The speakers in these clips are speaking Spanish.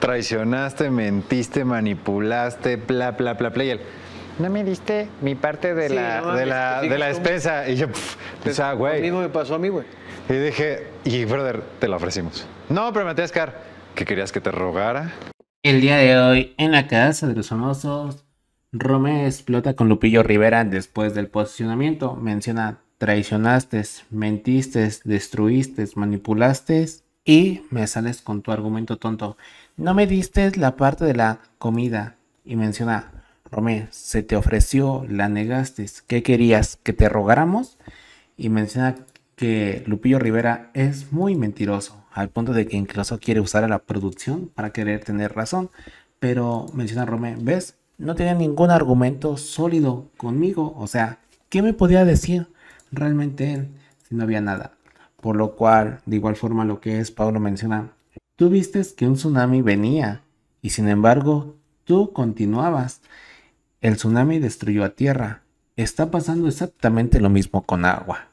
traicionaste, mentiste, manipulaste, bla, bla, bla, bla. no me diste mi parte de la, de la, de la despensa. Y yo, pff, güey. Lo mismo me pasó a mí, güey. Y dije, y brother, te lo ofrecimos. No, pero me atreves que ¿Que querías que te rogara? El día de hoy, en la casa de los famosos, Romé explota con Lupillo Rivera después del posicionamiento. Menciona traicionaste, mentiste, destruiste, manipulaste y me sales con tu argumento tonto. No me diste la parte de la comida y menciona, Romé, se te ofreció, la negaste, ¿qué querías? ¿Que te rogáramos? Y menciona que Lupillo Rivera es muy mentiroso, al punto de que incluso quiere usar a la producción para querer tener razón. Pero menciona Romé, ¿ves? No tenía ningún argumento sólido conmigo. O sea, ¿qué me podía decir realmente él si no había nada? Por lo cual, de igual forma lo que es Pablo menciona, tú viste que un tsunami venía y sin embargo tú continuabas. El tsunami destruyó a tierra. Está pasando exactamente lo mismo con agua.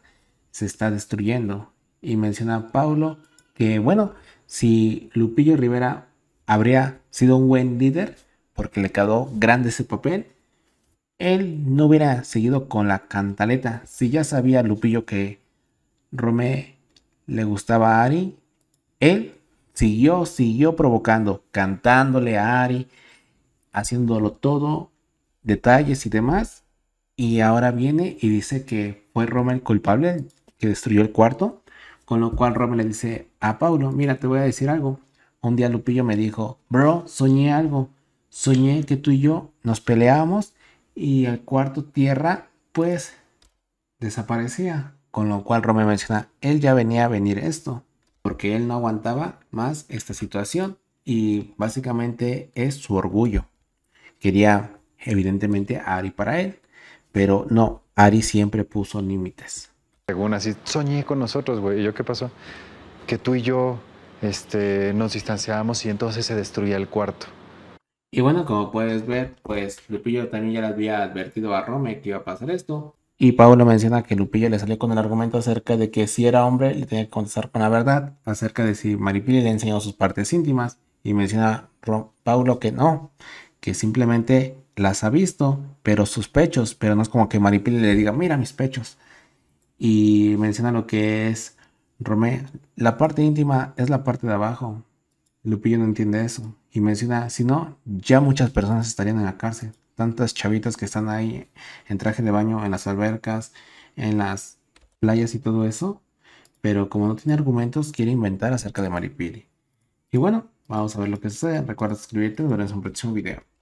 Se está destruyendo. Y menciona Pablo que, bueno, si Lupillo Rivera habría sido un buen líder, porque le quedó grande ese papel, él no hubiera seguido con la cantaleta. Si ya sabía Lupillo que Romé le gustaba a Ari, él siguió, siguió provocando, cantándole a Ari, haciéndolo todo, detalles y demás. Y ahora viene y dice que fue Roma el culpable que destruyó el cuarto. Con lo cual Roma le dice a Paulo, mira, te voy a decir algo. Un día Lupillo me dijo, bro, soñé algo. Soñé que tú y yo nos peleábamos y el cuarto tierra, pues, desaparecía con lo cual Rome menciona, él ya venía a venir esto, porque él no aguantaba más esta situación y básicamente es su orgullo. Quería evidentemente a Ari para él, pero no, Ari siempre puso límites. Según así, soñé con nosotros, güey, ¿y yo qué pasó? Que tú y yo este, nos distanciábamos y entonces se destruía el cuarto. Y bueno, como puedes ver, pues Lupillo también ya le había advertido a Rome que iba a pasar esto, y Pablo menciona que Lupillo le salió con el argumento acerca de que si era hombre le tenía que contestar con la verdad, acerca de si Maripili le enseñó sus partes íntimas. Y menciona a Paulo que no, que simplemente las ha visto, pero sus pechos, pero no es como que Maripili le diga, mira mis pechos. Y menciona lo que es Romé, la parte íntima es la parte de abajo. Lupillo no entiende eso. Y menciona, si no, ya muchas personas estarían en la cárcel tantas chavitas que están ahí en traje de baño, en las albercas, en las playas y todo eso. Pero como no tiene argumentos, quiere inventar acerca de Maripili. Y bueno, vamos a ver lo que sucede. Recuerda suscribirte, nos vemos en un próximo video.